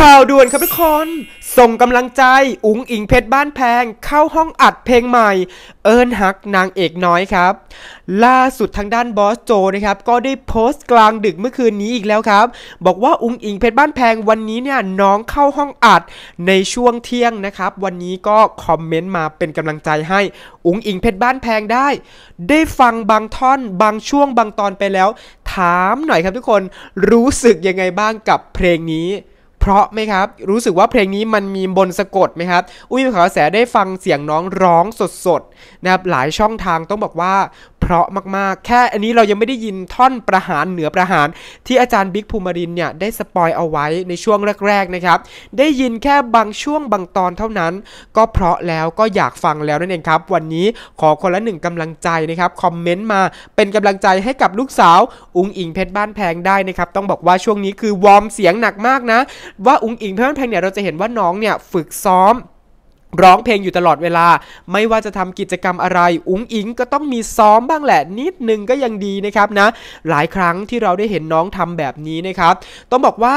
ข่าวด่วนครับทุกคน ส่งกำลังใจ อุ๋งอิงเพชรบ้านแพง เข้าห้องอัดเพลงใหม่ เอิญฮักนางเอกน้อยครับ ล่าสุดทางด้านบอสโจนะครับ ก็ได้โพสต์กลางดึกเมื่อคืนนี้อีกแล้วครับ บอกว่าอุ๋งอิงเพชรบ้านแพง วันนี้เนี่ยน้องเข้าห้องอัดในช่วงเที่ยงนะครับ วันนี้ก็คอมเมนต์มาเป็นกำลังใจให้อุ๋งอิงเพชร บ้านแพงได้ ได้ฟังบางท่อนบางช่วงบางตอนไปแล้ว ถามหน่อยครับทุกคนรู้สึกยังไงบ้างกับเพลงนี้ราะไหมครับ รู้สึกว่าเพลงนี้มันมีบนสะกดไหมครับ อุ้ยขาวแสได้ฟังเสียงน้องร้องสดๆนะครับหลายช่องทางต้องบอกว่า เพราะมากๆ แค่อันนี้เรายังไม่ได้ยินท่อนประหารเหนือประหาร ที่อาจารย์บิ๊กภูมิรินเนี่ยได้สปอยเอาไว้ในช่วงแรกๆนะครับ ได้ยินแค่บางช่วงบางตอนเท่านั้นก็เพราะแล้วก็อยากฟังแล้วนั่นเองครับวันนี้ขอคนละหนึ่งกำลังใจนะครับคอมเมนต์มาเป็นกำลังใจให้กับลูกสาวอุงอิงเพชรบ้านแพงได้นะครับต้องบอกว่าช่วงนี้คือวอร์มเสียงหนักมากนะว่าอุ้งอิงเพื่อนเพลงเนี่ยเราจะเห็นว่าน้องเนี่ยฝึกซ้อมร้องเพลงอยู่ตลอดเวลา ไม่ว่าจะทำกิจกรรมอะไรอุ้งอิงก็ต้องมีซ้อมบ้างแหละ นิดนึงก็ยังดีนะครับนะหลายครั้งที่เราได้เห็นน้องทำแบบนี้นะครับต้องบอกว่า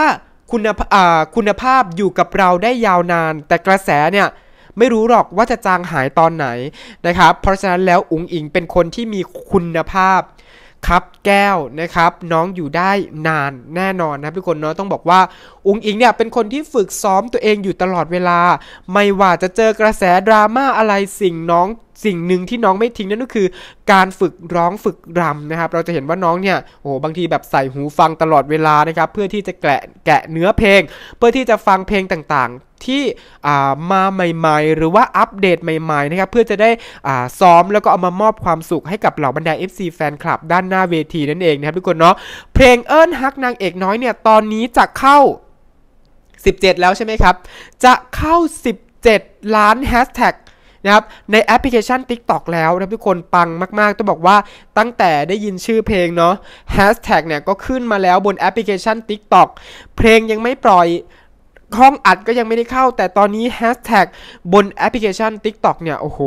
คุณคุณภาพอยู่กับเราได้ยาวนาน แต่กระแสเนี่ยไม่รู้หรอกว่าจะจางหายตอนไหนนะครับเพราะฉะนั้นแล้วอุ๋งอิง เป็นคนที่มีคุณภาพครับแก้วนะครับ น้องอยู่ได้นานแน่นอนนะทุกคนเนาะต้องบอกว่า อุงอิงเนี่ยเป็นคนที่ฝึกซ้อมตัวเองอยู่ตลอดเวลา ไม่ว่าจะเจอกระแสดราม่าอะไรสิ่งน้องสิ่งหนึ่งที่น้องไม่ทิ้งนั่นก็คือการฝึกร้องฝึกรำนะครับ เราจะเห็นว่าน้องเนี่ยโอ้โหบางทีแบบใส่หูฟังตลอดเวลานะครับเพื่อที่จะแกะแกะเนื้อเพลง เพื่อที่จะฟังเพลงต่างๆที่มาใหม่ ๆ หรือว่าอัปเดตใหม่ๆนะครับเพื่อจะได้ซ้อมแล้วก็เอามามอบความสุขให้กับเหล่าบรรดา FC แฟนคลับด้านหน้าเวทีนั่นเองนะครับทุกคนเนาะเพลงเอิญฮักนางเอกน้อยเนี่ยตอนนี้จะเข้า 17 แล้วใช่ไหมครับจะเข้า 17 ล้านแฮชแท็กนะครับในแอปพลิเคชัน TikTok แล้วนะทุกคน ปังมากๆต้องบอกว่าตั้งแต่ได้ยินชื่อเพลงเนาะแฮชแท็กเนี่ยก็ขึ้นมาแล้วบนแอปพลิเคชัน TikTok เพลงยังไม่ปล่อยห้องอัดก็ยังไม่ได้เข้า แต่ตอนนี้แฮชแท็กบนแอปพลิเคชัน TikTok เนี่ยโอ้โห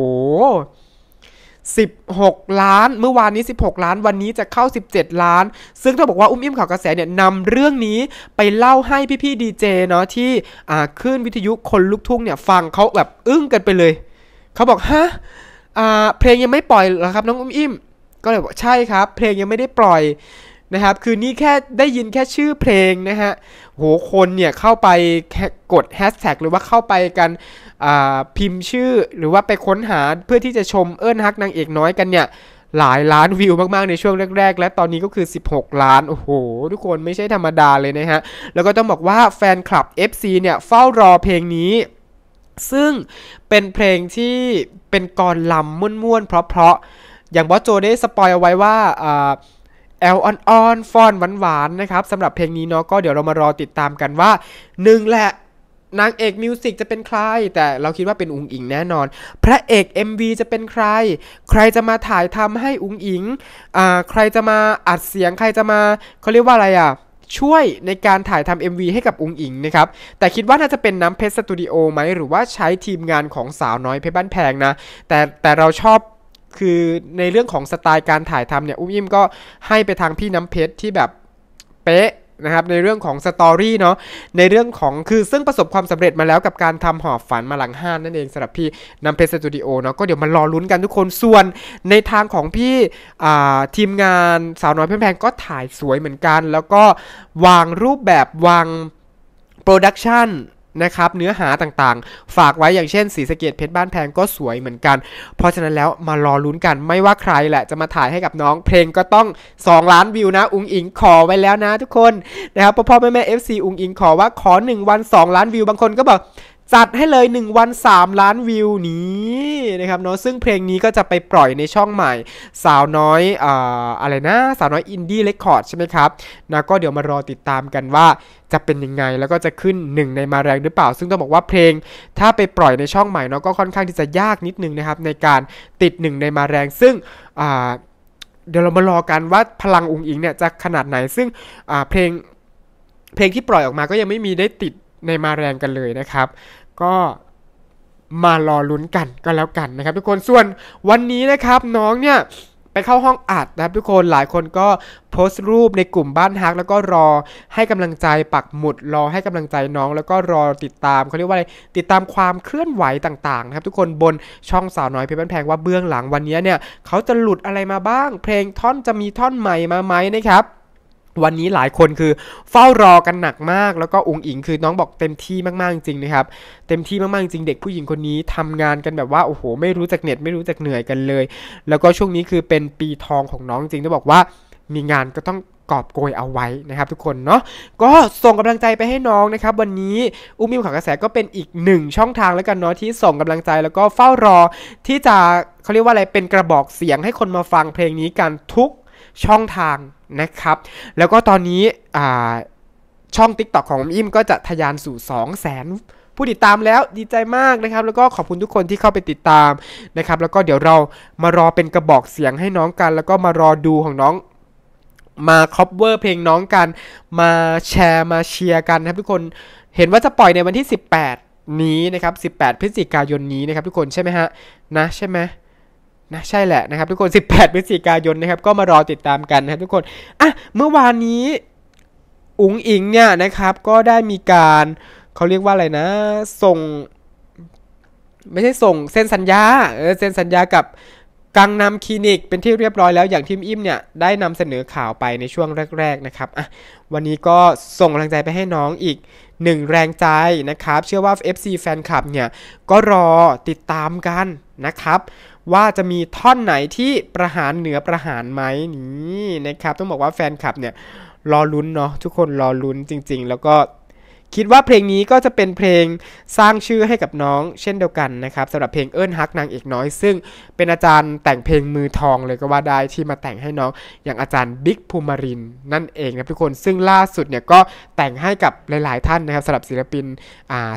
16 ล้านเมื่อวานนี้ 16 ล้าน วันนี้จะเข้า 17 ล้าน ซึ่งต้องบอกว่าอุ้มอิ่มข่าวกระแสเนี่ยนำเรื่องนี้ไปเล่าให้พี่ๆดีเจเนาะ ที่ขึ้นวิทยุคนลุกทุ่งเนี่ยฟังเขาแบบอึ้งกันไปเลยเขาบอกฮะอ่าเพลงยังไม่ปล่อยเหรอครับ น้องอุ้มอิ่มก็เลยบอกใช่ครับเพลงยังไม่ได้ปล่อยนะครับ คือนี่แค่ได้ยินแค่ชื่อเพลงนะฮะ โหคนเนี่ยเข้าไปกดแฮชแท็กหรือว่าเข้าไปกันพิมพ์ชื่อหรือว่าไปค้นหาเพื่อที่จะชมเอิญฮักนางเอกน้อยกันเนี่ยหลายล้านวิวมาก ๆ ในช่วงแรก ๆ และตอนนี้ก็คือ 16 ล้านโอ้โหทุกคนไม่ใช่ธรรมดาเลยนะฮะแล้วก็ต้องบอกว่าแฟนคลับ FC เนี่ยเฝ้ารอ เพลงนี้ซึ่งเป็นเพลงที่เป็นกรลำม่วนๆเพราะๆอย่างบอสโจได้สปอยเอาไว้ว่าแอลออนออนฟอนหวานๆนะครับสำหรับเพลงนี้เนาะก็เดี๋ยวเรามารอติดตามกันว่าหนึ่งแหละนางเอกมิวสิกจะเป็นใครแต่เราคิดว่าเป็นอุงอิงแน่นอน พระเอก MV จะเป็นใคร ใครจะมาถ่ายทำให้อุงอิงอ่าใครจะมาอัดเสียงใครจะมาเขาเรียกว่าอะไรอ่ะช่วยในการถ่ายทำ MV ให้กับองค์อิงนะครับ แต่คิดว่าน่าจะเป็นน้ำเพชรสตูดิโอไหม หรือว่าใช้ทีมงานของสาวน้อยเพชรบ้านแพงนะ แต่แต่เราชอบคือในเรื่องของสไตล์การถ่ายทำเนี่ย อุ้มอิ่มก็ให้ไปทางพี่น้ำเพชรที่แบบเป๊ะนะครับในเรื่องของสตอรี่เนาะในเรื่องของคือซึ่งประสบความสำเร็จมาแล้วกับการทำหอบฝันมาหลังห้านนั่นเองสำหรับพี่นำเพจสตูดิโอเนาะก็เดี๋ยวมารอลุ้นกันทุกคน ส่วนในทางของพี่ทีมงานสาวน้อยแพงๆก็ถ่ายสวยเหมือนกัน แล้วก็วางรูปแบบวางโปรดักชันนะครับเนื้อหาต่าง ๆ ฝากไว้อย่างเช่นสีสเกตเพชรบ้านแพงก็สวยเหมือนกัน เพราะฉะนั้นแล้วมารอลุ้นกันไม่ว่าใครแหละจะมาถ่ายให้กับน้องเพลงก็ต้อง 2 ล้านวิวนะ อุงอิงขอไว้แล้วนะทุกคน นะครับ พ่อพ่อแม่แม่เอฟซีอุงอิงขอว่าขอ 1 วัน 2 ล้านวิวบางคนก็บอกจัดให้เลย 1 วัน 3 ล้าน วิวนี้นะครับเนาะซึ่งเพลงนี้ก็จะไปปล่อยในช่องใหม่ สาวน้อยออะไรนะสาวน้อยอินดี้เรคคอร์ดใช่ไหมครับนะก็เดี๋ยวมารอติดตามกันว่าจะเป็นยังไงแล้วก็จะขึ้นหนึ่งในมาแรงหรือเปล่า ซึ่งต้องบอกว่าเพลงถ้าไปปล่อยในช่องใหม่เนาะก็ค่อนข้างที่จะยากนิดนึงนะครับในการติดหนึ่งในมาแรงซึ่งเดี๋ยวเรามารอกันว่าพลังองค์อิงเนี่ยจะขนาดไหนซึ่งเพลงเพลงที่ปล่อยออกมาก็ยังไม่มีได้ติดในมาแรงกันเลยนะครับ ก็มารอลุ้นกันก็แล้วกันนะครับ ทุกคนส่วนวันนี้นะครับ น้องเนี่ยไปเข้าห้องอัดนะครับ ทุกคนหลายคนก็โพสต์รูปในกลุ่มบ้านฮักแล้วก็รอให้กำลังใจปักหมุด รอให้กำลังใจน้อง แล้วก็รอติดตามเขาเรียกว่าอะไรติดตามความเคลื่อนไหวต่างๆนะครับ ทุกคนบนช่องสาวน้อยเพชร้นแพงว่าเบื้องหลังวันนี้เนี่ยเขาจะหลุดอะไรมาบ้าง เพลงท่อนจะมีท่อนใหม่มาไหมนะครับวันนี้หลายคนคือเฝ้ารอกันหนักมาก แล้วก็องค์อิง คือน้องบอกเต็มที่มากๆจริงนะครับ เต็มที่มากๆจริง เด็กผู้หญิงคนนี้ทำงานกันแบบว่าโอ้โห ไม่รู้จักเหน็ดไม่รู้จักเหนื่อยกันเลย แล้วก็ช่วงนี้คือเป็นปีทองของน้องจริงต้องบอกว่ามีงานก็ต้องกอบโกยเอาไว้นะครับ ทุกคนเนาะก็ส่งกำลังใจไปให้น้องนะครับ วันนี้ อุ้มมิวข่าวกระแสก็เป็นอีกหนึ่งช่องทางแล้วกันเนาะที่ส่งกำลังใจ แล้วก็เฝ้ารอที่จะเขาเรียกว่าอะไรเป็นกระบอกเสียงให้คนมาฟัง เพลงนี้กันทุกช่องทางนะครับ แล้วก็ตอนนี้ช่อง TikTok ของอิ่มก็จะทะยานสู่ 2 0 0แสนผู้ติดตามแล้วดีใจมากนะครับ แล้วก็ขอบคุณทุกคนที่เข้าไปติดตามนะครับแล้วก็เดี๋ยวเรามารอเป็นกระบอกเสียงให้น้องกัน แล้วก็มารอดูของน้องมาคอปเวอร์เพลงน้องกัน มาแชร์มาเชียร์กันนะครับทุกคนเห็นว่าจะปล่อยในวันที่ 18 นี้นะครับ18พฤศจิกายนนี้นะครับทุกคนใช่ไหมฮะนะใช่ไหมนะใช่แหละนะครับทุกคน 18พฤศจิกายนนะครับก็มารอติดตามกันนะครับทุกคนอ่ะเมื่อวานนี้อุ๋งอิงเนี่ยนะครับ ก็ได้มีการเขาเรียกว่าอะไรนะ ส่ง ไม่ใช่ส่งเส้นสัญญาเออเซ็นสัญญากับกังนำคลินิกเป็นที่เรียบร้อยแล้ว อย่างทีมอิ่มเนี่ยได้นำเสนอข่าวไปในช่วงแรก ๆนะครับอ่ะวันนี้ก็ส่งกำลังใจไปให้น้องอีกหนึ่งแรงใจนะครับ เชื่อว่า FC แฟนคลับเนี่ยก็รอติดตามกันนะครับว่าจะมีท่อนไหนที่ประหารเหนือประหารไหมนี่นะครับต้องบอกว่าแฟนคลับเนี่ย รอลุ้นเนาะทุกคนรอลุ้นจริง ๆ แล้วก็คิดว่าเพลงนี้ก็จะเป็นเพลงสร้างชื่อให้กับน้อง เช่นเดียวกันนะครับสำหรับเพลงเอิ้นฮักนางเอกน้อย ซึ่งเป็นอาจารย์แต่งเพลงมือทองเลยก็ว่าได้ที่มาแต่งให้น้อง อย่างอาจารย์บิ๊กภูมารินนั่นเองนะทุกคนซึ่งล่าสุดเนี่ยก็แต่งให้กับหลายๆ ท่านนะครับสำหรับศิลปิน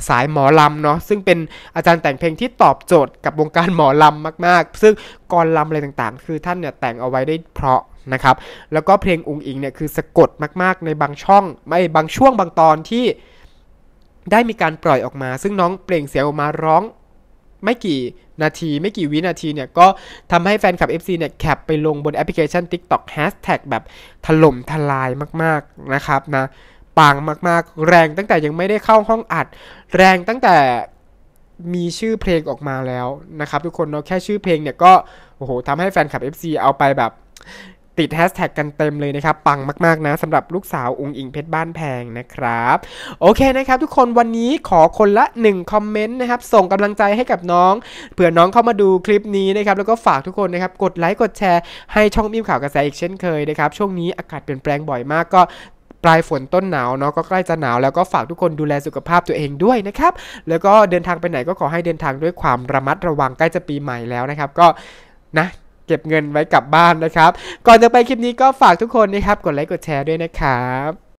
สายหมอลำเนาะซึ่งเป็นอาจารย์แต่งเพลงที่ตอบโจทย์กับวงการหมอลำมากๆ ซึ่งกรลำอะไรต่างๆ คือท่านเนี่ยแต่งเอาไว้ได้เพราะนะครับ แล้วก็เพลงอุงอิงเนี่ยคือสะกดมากๆ ในบางช่องไม่บางช่วงบางตอนที่ได้มีการปล่อยออกมา ซึ่งน้องเปล่งเสียงออกมาร้องไม่กี่นาทีไม่กี่วินาทีเนี่ยก็ทำให้แฟนคลับ FC เนี่ยแคปไปลงบนแอปพลิเคชัน TikTok Hashtag แบบถล่มทลายมากๆนะครับนะปังมากๆ แรงตั้งแต่ยังไม่ได้เข้าห้องอัด แรงตั้งแต่มีชื่อเพลงออกมาแล้วนะครับทุกคนเนาะแค่ชื่อเพลงเนี่ยก็โอ้โหทำให้แฟนคลับ FC เอาไปแบบติดแฮชแท็กกันเต็มเลยนะครับปังมากๆ นะสำหรับลูกสาวองค์อิงเพชรบ้านแพงนะครับโอเคนะครับ ทุกคนวันนี้ขอคนละ 1 คอมเมนต์นะครับส่งกำลังใจให้กับน้อง เผื่อน้องเข้ามาดูคลิปนี้นะครับแล้วก็ฝากทุกคนนะครับกดไลค์กดแชร์ให้ช่องมิมข่าวกระแสอีกเช่นเคยนะครับช่วงนี้อากาศเปลี่ยนแปลงบ่อยมากก็ปลายฝนต้นหนาวเนาะก็ใกล้จะหนาวแล้วก็ฝากทุกคนดูแลสุขภาพตัวเองด้วยนะครับแล้วก็เดินทางไปไหนก็ขอให้เดินทางด้วยความระมัดระวังใกล้จะปีใหม่แล้วนะครับก็นะเก็บเงินไว้กลับบ้านนะครับ ก่อนจะไปคลิปนี้ก็ฝากทุกคนนะครับ กดไลค์กดแชร์ด้วยนะครับ